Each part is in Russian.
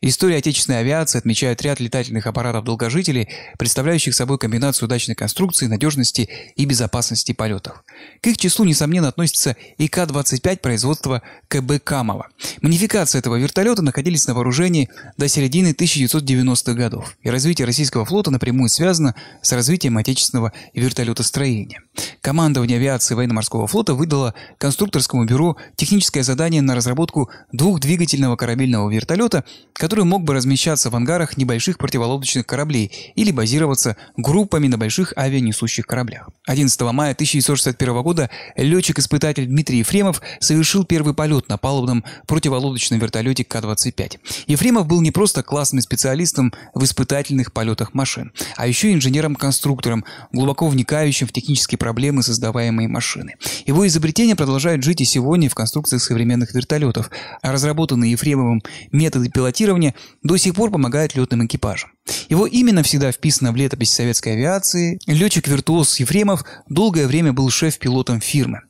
История отечественной авиации отмечает ряд летательных аппаратов-долгожителей, представляющих собой комбинацию удачной конструкции, надежности и безопасности полетов. К их числу, несомненно, относится и К-25 производства КБ «Камова». Манификации этого вертолета находились на вооружении до середины 1990-х годов, и развитие российского флота напрямую связано с развитием отечественного вертолетостроения. Командование авиации военно-морского флота выдало конструкторскому бюро техническое задание на разработку двухдвигательного корабельного вертолета, который мог бы размещаться в ангарах небольших противолодочных кораблей или базироваться группами на больших авианесущих кораблях. 11 мая 1961 года летчик-испытатель Дмитрий Ефремов совершил первый полет на палубном противолодочном вертолете К-25. Ефремов был не просто классным специалистом в испытательных полетах машин, а еще инженером-конструктором, глубоко вникающим в технические проблемы, создаваемой машины. Его изобретения продолжают жить и сегодня в конструкциях современных вертолетов, а разработанные Ефремовым методы пилотирования уровне, до сих пор помогает летным экипажам. Его именно всегда вписано в летопись советской авиации. Летчик-виртуоз Ефремов долгое время был шеф-пилотом фирмы.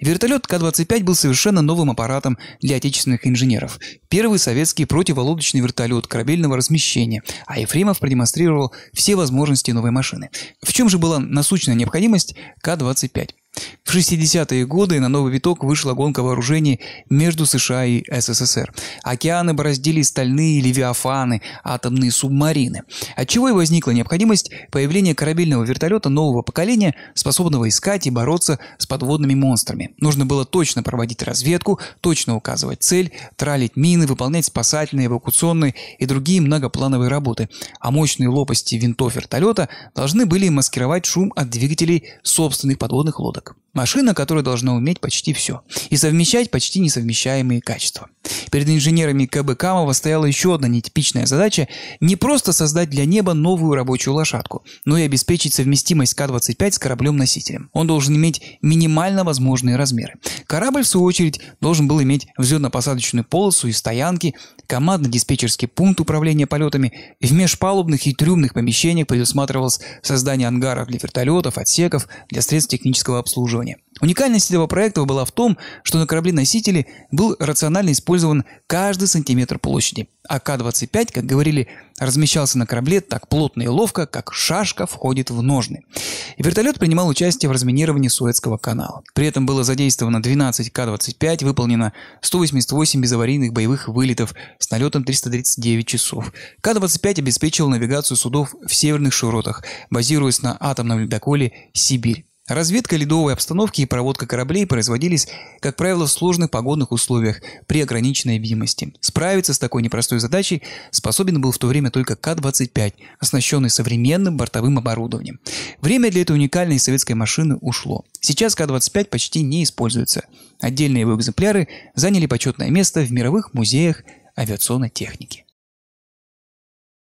Вертолет К-25 был совершенно новым аппаратом для отечественных инженеров. Первый советский противолодочный вертолет корабельного размещения, а Ефремов продемонстрировал все возможности новой машины. В чем же была насущная необходимость К-25? В 60-е годы на новый виток вышла гонка вооружений между США и СССР. Океаны бороздили стальные левиафаны, атомные субмарины. Отчего и возникла необходимость появления корабельного вертолета нового поколения, способного искать и бороться с подводными монстрами. Нужно было точно проводить разведку, точно указывать цель, тралить мины, выполнять спасательные, эвакуационные и другие многоплановые работы. А мощные лопасти винтов вертолета должны были маскировать шум от двигателей собственных подводных лодок человек. Машина, которая должна уметь почти все и совмещать почти несовмещаемые качества. Перед инженерами КБ Камова стояла еще одна нетипичная задача – не просто создать для неба новую рабочую лошадку, но и обеспечить совместимость К-25 с кораблем-носителем. Он должен иметь минимально возможные размеры. Корабль, в свою очередь, должен был иметь взлетно-посадочную полосу и стоянки, командно-диспетчерский пункт управления полетами, в межпалубных и трюмных помещениях предусматривалось создание ангаров для вертолетов, отсеков для средств технического обслуживания. Уникальность этого проекта была в том, что на корабле-носителе был рационально использован каждый сантиметр площади, а К-25, как говорили, размещался на корабле так плотно и ловко, как шашка входит в ножны. И вертолет принимал участие в разминировании Суэцкого канала. При этом было задействовано 12 К-25, выполнено 188 безаварийных боевых вылетов с налетом 339 часов. К-25 обеспечивал навигацию судов в северных широтах, базируясь на атомном ледоколе «Сибирь». Разведка ледовой обстановки и проводка кораблей производились, как правило, в сложных погодных условиях при ограниченной видимости. Справиться с такой непростой задачей способен был в то время только К-25, оснащенный современным бортовым оборудованием. Время для этой уникальной советской машины ушло. Сейчас К-25 почти не используется. Отдельные его экземпляры заняли почетное место в мировых музеях авиационной техники.